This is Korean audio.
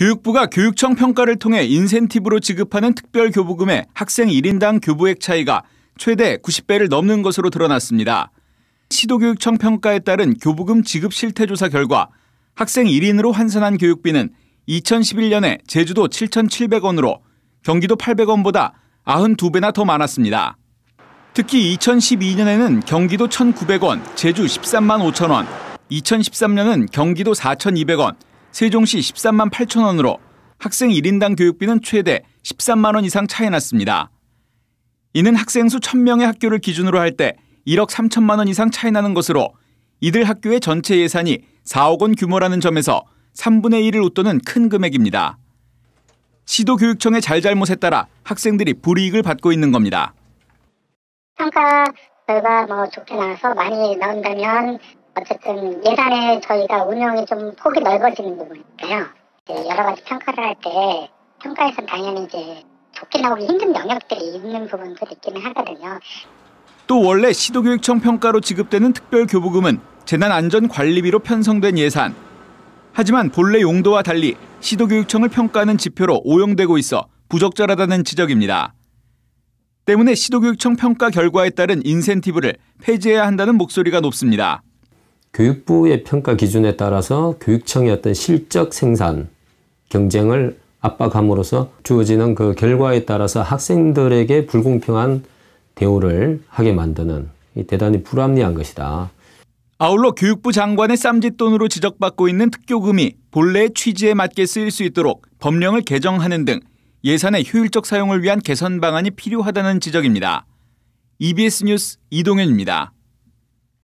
교육부가 교육청 평가를 통해 인센티브로 지급하는 특별교부금의 학생 1인당 교부액 차이가 최대 90배를 넘는 것으로 드러났습니다. 시도교육청 평가에 따른 교부금 지급 실태 조사 결과 학생 1인으로 환산한 교육비는 2011년에 제주도 7,700원으로 경기도 800원보다 92배나 더 많았습니다. 특히 2012년에는 경기도 1,900원, 제주 13만 5천 원, 2013년은 경기도 4,200원, 세종시 13만 8천 원으로 학생 1인당 교육비는 최대 13만 원 이상 차이 났습니다. 이는 학생 수 1000명의 학교를 기준으로 할 때 1억 3천만 원 이상 차이 나는 것으로 이들 학교의 전체 예산이 4억 원 규모라는 점에서 3분의 1을 웃도는 큰 금액입니다. 시도교육청의 잘잘못에 따라 학생들이 불이익을 받고 있는 겁니다. 평가 결과 뭐 좋게 나와서 많이 나온다면 어쨌든 예산에 저희가 운영이 좀 폭이 넓어지는 부분이니까요. 여러 가지 평가를 할 때 평가에선 당연히 이제 좋게 나오기 힘든 영역들이 있는 부분도 있기는 하거든요. 또 원래 시도교육청 평가로 지급되는 특별교부금은 재난안전관리비로 편성된 예산. 하지만 본래 용도와 달리 시도교육청을 평가하는 지표로 오용되고 있어 부적절하다는 지적입니다. 때문에 시도교육청 평가 결과에 따른 인센티브를 폐지해야 한다는 목소리가 높습니다. 교육부의 평가 기준에 따라서 교육청의 어떤 실적 생산 경쟁을 압박함으로써 주어지는 그 결과에 따라서 학생들에게 불공평한 대우를 하게 만드는 대단히 불합리한 것이다. 아울러 교육부 장관의 쌈짓돈으로 지적받고 있는 특교금이 본래 취지에 맞게 쓰일 수 있도록 법령을 개정하는 등 예산의 효율적 사용을 위한 개선 방안이 필요하다는 지적입니다. EBS 뉴스 이동현입니다.